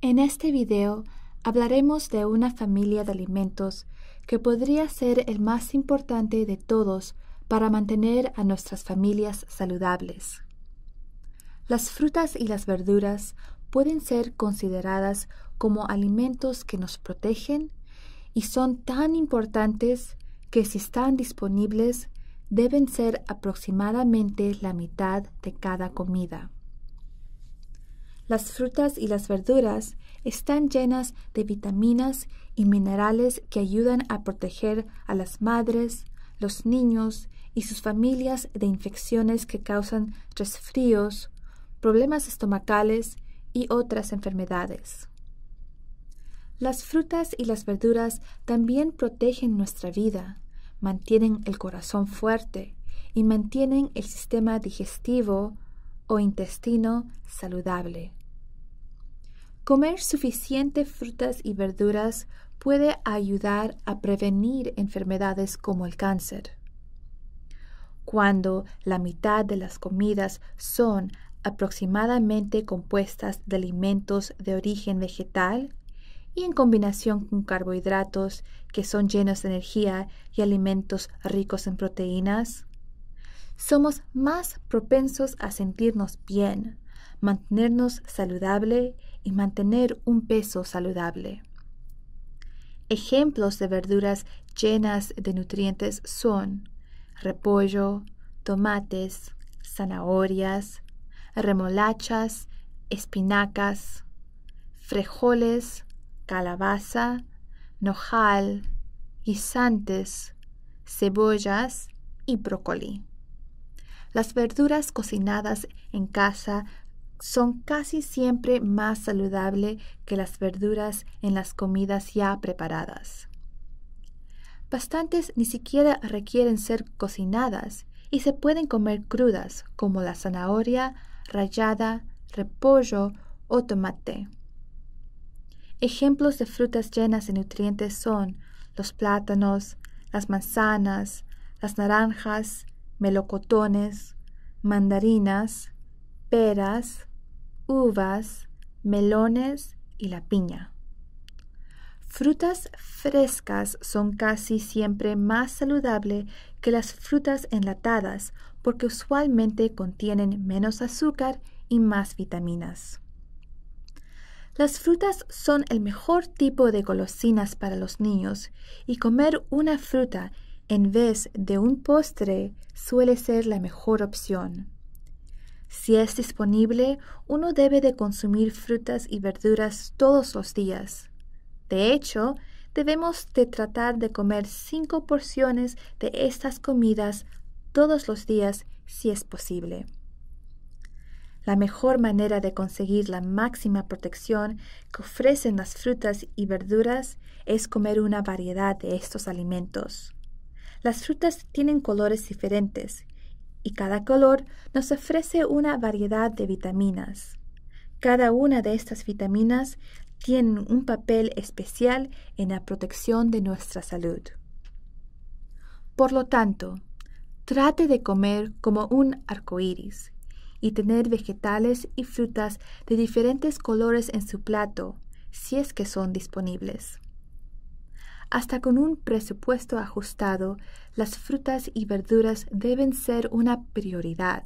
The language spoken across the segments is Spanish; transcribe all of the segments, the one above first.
En este video hablaremos de una familia de alimentos que podría ser el más importante de todos para mantener a nuestras familias saludables. Las frutas y las verduras pueden ser consideradas como alimentos que nos protegen y son tan importantes que si están disponibles deben ser aproximadamente la mitad de cada comida. Las frutas y las verduras están llenas de vitaminas y minerales que ayudan a proteger a las madres, los niños y sus familias de infecciones que causan resfríos, problemas estomacales y otras enfermedades. Las frutas y las verduras también protegen nuestra vida, mantienen el corazón fuerte y mantienen el sistema digestivo o intestino saludable. Comer suficientes frutas y verduras puede ayudar a prevenir enfermedades como el cáncer. Cuando la mitad de las comidas son aproximadamente compuestas de alimentos de origen vegetal y en combinación con carbohidratos que son llenos de energía y alimentos ricos en proteínas, somos más propensos a sentirnos bien, mantenernos saludable mantener un peso saludable. Ejemplos de verduras llenas de nutrientes son repollo, tomates, zanahorias, remolachas, espinacas, frijoles, calabaza, nojal, guisantes, cebollas y brócoli. Las verduras cocinadas en casa son casi siempre más saludables que las verduras en las comidas ya preparadas. Bastantes ni siquiera requieren ser cocinadas y se pueden comer crudas como la zanahoria, rallada, repollo o tomate. Ejemplos de frutas llenas de nutrientes son los plátanos, las manzanas, las naranjas, melocotones, mandarinas, peras, uvas, melones y la piña. Frutas frescas son casi siempre más saludables que las frutas enlatadas porque usualmente contienen menos azúcar y más vitaminas. Las frutas son el mejor tipo de golosinas para los niños y comer una fruta en vez de un postre suele ser la mejor opción. Si es disponible, uno debe de consumir frutas y verduras todos los días. De hecho, debemos de tratar de comer cinco porciones de estas comidas todos los días si es posible. La mejor manera de conseguir la máxima protección que ofrecen las frutas y verduras es comer una variedad de estos alimentos. Las frutas tienen colores diferentes y cada color nos ofrece una variedad de vitaminas. Cada una de estas vitaminas tiene un papel especial en la protección de nuestra salud. Por lo tanto, trate de comer como un arcoíris y tener vegetales y frutas de diferentes colores en su plato si es que son disponibles. Hasta con un presupuesto ajustado, las frutas y verduras deben ser una prioridad,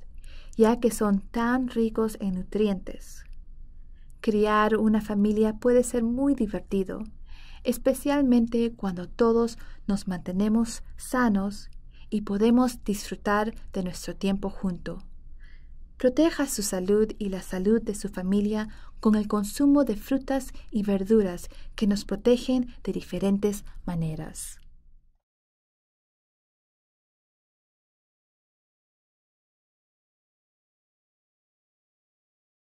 ya que son tan ricos en nutrientes. Criar una familia puede ser muy divertido, especialmente cuando todos nos mantenemos sanos y podemos disfrutar de nuestro tiempo junto. Proteja su salud y la salud de su familia con el consumo de frutas y verduras que nos protegen de diferentes maneras.